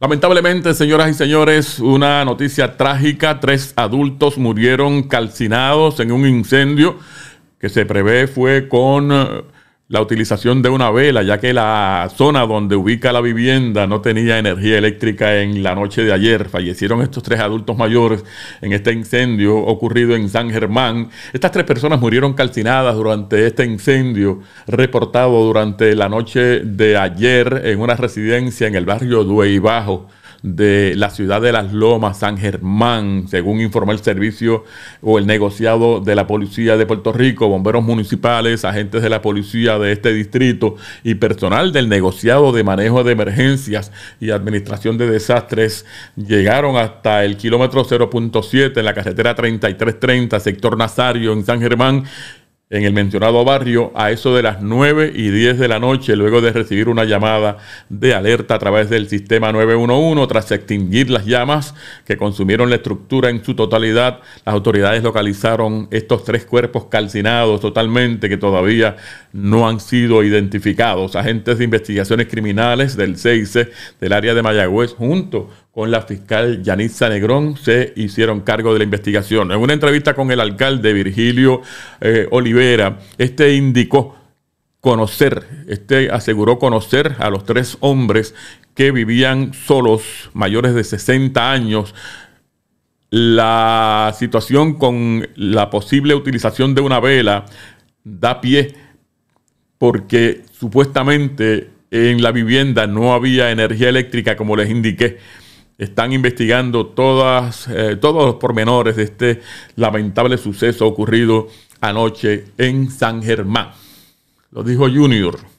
Lamentablemente, señoras y señores, una noticia trágica. Tres adultos murieron calcinados en un incendio que se prevé fue con eh, la utilización de una vela, ya que la zona donde ubica la vivienda no tenía energía eléctrica en la noche de ayer. Fallecieron estos tres adultos mayores en este incendio ocurrido en San Germán. Estas tres personas murieron calcinadas durante este incendio reportado durante la noche de ayer en una residencia en el barrio Duey Bajo de la ciudad de Las Lomas, San Germán, según informó el servicio o el negociado de la Policía de Puerto Rico, bomberos municipales, agentes de la policía de este distrito y personal del negociado de manejo de emergencias y administración de desastres llegaron hasta el kilómetro 0.7 en la carretera 3330, sector Nazario, en San Germán en el mencionado barrio a eso de las 9 y 10 de la noche, luego de recibir una llamada de alerta a través del sistema 911. Tras extinguir las llamas que consumieron la estructura en su totalidad, las autoridades localizaron estos tres cuerpos calcinados totalmente que todavía no han sido identificados. Agentes de investigaciones criminales del CIC del área de Mayagüez, junto con la fiscal Yanitza Negrón se hicieron cargo de la investigación. En una entrevista con el alcalde Virgilio eh, Olivera, este indicó conocer, este aseguró conocer a los tres hombres que vivían solos, mayores de 60 años, la situación con la posible utilización de una vela da pie porque supuestamente en la vivienda no había energía eléctrica, como les indiqué están investigando todas, eh, todos los pormenores de este lamentable suceso ocurrido anoche en San Germán. Lo dijo Junior.